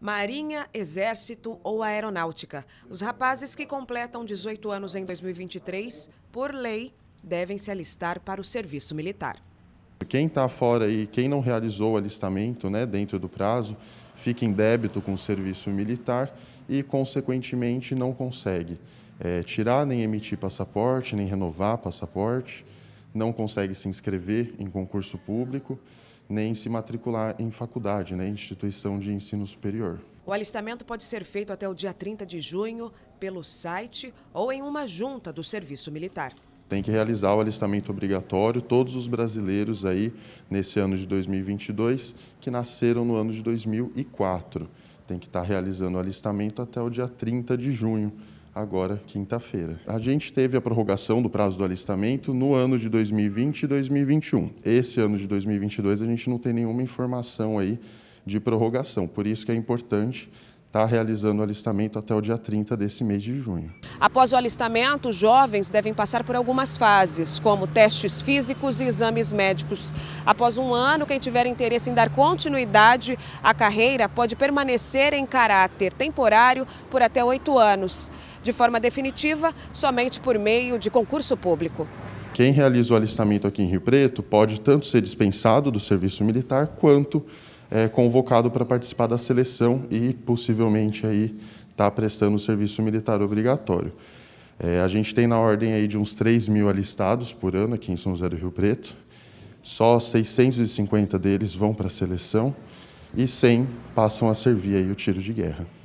Marinha, Exército ou Aeronáutica. Os rapazes que completam 18 anos em 2023, por lei, devem se alistar para o serviço militar. Quem está fora e quem não realizou o alistamento né, dentro do prazo, fica em débito com o serviço militar e, consequentemente, não consegue é, tirar nem emitir passaporte, nem renovar passaporte, não consegue se inscrever em concurso público nem se matricular em faculdade, né, instituição de ensino superior. O alistamento pode ser feito até o dia 30 de junho pelo site ou em uma junta do Serviço Militar tem que realizar o alistamento obrigatório todos os brasileiros aí nesse ano de 2022 que nasceram no ano de 2004. Tem que estar realizando o alistamento até o dia 30 de junho agora quinta-feira. A gente teve a prorrogação do prazo do alistamento no ano de 2020 e 2021. Esse ano de 2022 a gente não tem nenhuma informação aí de prorrogação, por isso que é importante está realizando o alistamento até o dia 30 desse mês de junho. Após o alistamento, os jovens devem passar por algumas fases, como testes físicos e exames médicos. Após um ano, quem tiver interesse em dar continuidade à carreira pode permanecer em caráter temporário por até oito anos. De forma definitiva, somente por meio de concurso público. Quem realiza o alistamento aqui em Rio Preto pode tanto ser dispensado do serviço militar quanto é, convocado para participar da seleção e possivelmente aí está prestando o serviço militar obrigatório. É, a gente tem na ordem aí de uns 3 mil alistados por ano aqui em São José do Rio Preto. Só 650 deles vão para a seleção e 100 passam a servir aí o tiro de guerra.